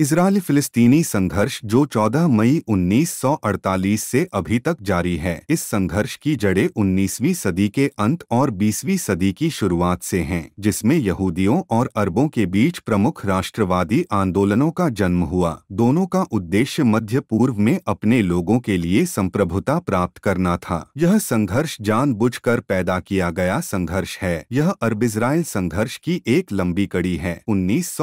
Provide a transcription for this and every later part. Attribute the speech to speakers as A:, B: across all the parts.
A: Israel फिलिस्तीनी संघर्ष जो 14 मई 1948 से अभी तक जारी है इस संघर्ष की जड़ें 19वीं सदी के अंत और 20वीं सदी की शुरुआत से हैं जिसमें यहूदियों और अरबों के बीच प्रमुख राष्ट्रवादी आंदोलनों का जन्म हुआ दोनों का उद्देश्य मध्य पूर्व में अपने लोगों के लिए संप्रभुता प्राप्त करना था यह संघर्ष जान पैदा किया गया संघर्ष है यह अरब इसराइल संघर्ष की एक लंबी कड़ी है उन्नीस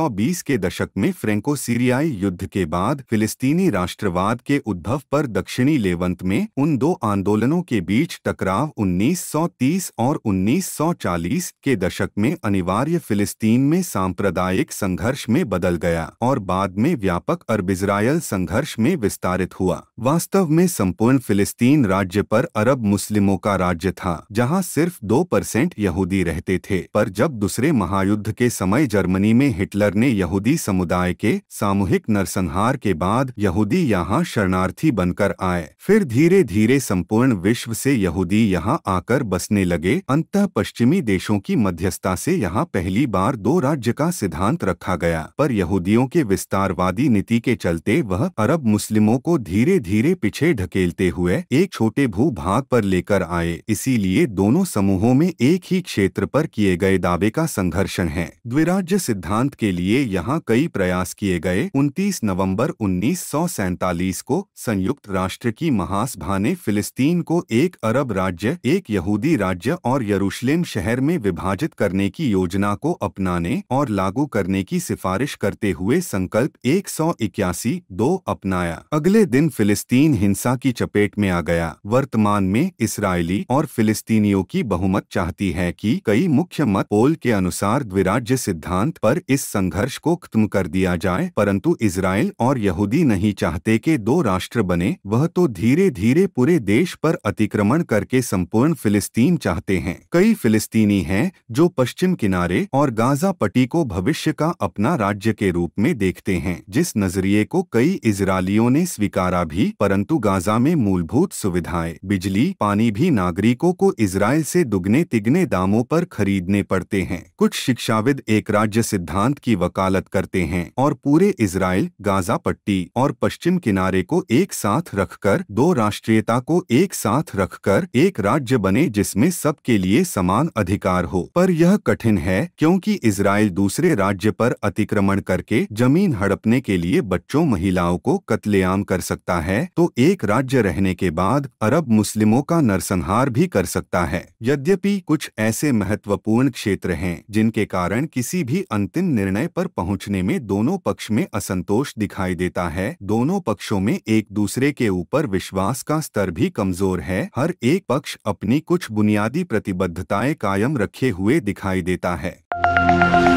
A: के दशक में फ्रेंको सीरिया सीरियाई युद्ध के बाद फिलिस्तीनी राष्ट्रवाद के उद्भव पर दक्षिणी लेवंत में उन दो आंदोलनों के बीच टकराव 1930 और 1940 के दशक में अनिवार्य फिलिस्तीन में सांप्रदायिक संघर्ष में बदल गया और बाद में व्यापक अरब इसराइल संघर्ष में विस्तारित हुआ वास्तव में संपूर्ण फिलिस्तीन राज्य पर अरब मुस्लिमों का राज्य था जहाँ सिर्फ दो परसेंट यहूदी रहते थे पर जब दूसरे महायुद्ध के समय जर्मनी में हिटलर ने यहूदी समुदाय के साम सामूहिक नरसंहार के बाद यहूदी यहाँ शरणार्थी बनकर आए फिर धीरे धीरे संपूर्ण विश्व से यहूदी यहाँ आकर बसने लगे अंत पश्चिमी देशों की मध्यस्थता से यहाँ पहली बार दो राज्य का सिद्धांत रखा गया पर यहूदियों के विस्तारवादी नीति के चलते वह अरब मुस्लिमों को धीरे धीरे पीछे ढकेलते हुए एक छोटे भू भाग पर लेकर आए इसीलिए दोनों समूहों में एक ही क्षेत्र पर किए गए दावे का संघर्षण है द्विराज्य सिद्धांत के लिए यहाँ कई प्रयास किए गए गए 29 नवंबर उन्नीस को संयुक्त राष्ट्र की महासभा ने फिलिस्तीन को एक अरब राज्य एक यहूदी राज्य और यरूशलेम शहर में विभाजित करने की योजना को अपनाने और लागू करने की सिफारिश करते हुए संकल्प एक सौ इक्यासी दो अपनाया अगले दिन फिलिस्तीन हिंसा की चपेट में आ गया वर्तमान में इसराइली और फिलिस्तीनियों की बहुमत चाहती है कि कई मुख्य मत पोल के अनुसार द्विराज्य सिद्धांत पर इस संघर्ष को खत्म कर दिया जाए पर परंतु इसराइल और यहूदी नहीं चाहते कि दो राष्ट्र बने वह तो धीरे धीरे पूरे देश पर अतिक्रमण करके संपूर्ण फिलिस्तीन चाहते हैं कई फिलिस्तीनी हैं जो पश्चिम किनारे और गाजा पट्टी को भविष्य का अपना राज्य के रूप में देखते हैं जिस नजरिए को कई इसराइलियों ने स्वीकारा भी परंतु गाजा में मूलभूत सुविधाएं बिजली पानी भी नागरिकों को इसराइल से दुगने तिगने दामों पर खरीदने पड़ते हैं कुछ शिक्षाविद एक राज्य सिद्धांत की वकालत करते हैं और पूरे इसराइल गाजा पट्टी और पश्चिम किनारे को एक साथ रखकर दो राष्ट्रीयता को एक साथ रखकर एक राज्य बने जिसमें सबके लिए समान अधिकार हो पर यह कठिन है क्योंकि इसराइल दूसरे राज्य पर अतिक्रमण करके जमीन हड़पने के लिए बच्चों महिलाओं को कत्लेआम कर सकता है तो एक राज्य रहने के बाद अरब मुस्लिमों का नरसंहार भी कर सकता है यद्यपि कुछ ऐसे महत्वपूर्ण क्षेत्र हैं जिनके कारण किसी भी अंतिम निर्णय पर पहुंचने में दोनों पक्ष में में असंतोष दिखाई देता है दोनों पक्षों में एक दूसरे के ऊपर विश्वास का स्तर भी कमजोर है हर एक पक्ष अपनी कुछ बुनियादी प्रतिबद्धताएं कायम रखे हुए दिखाई देता है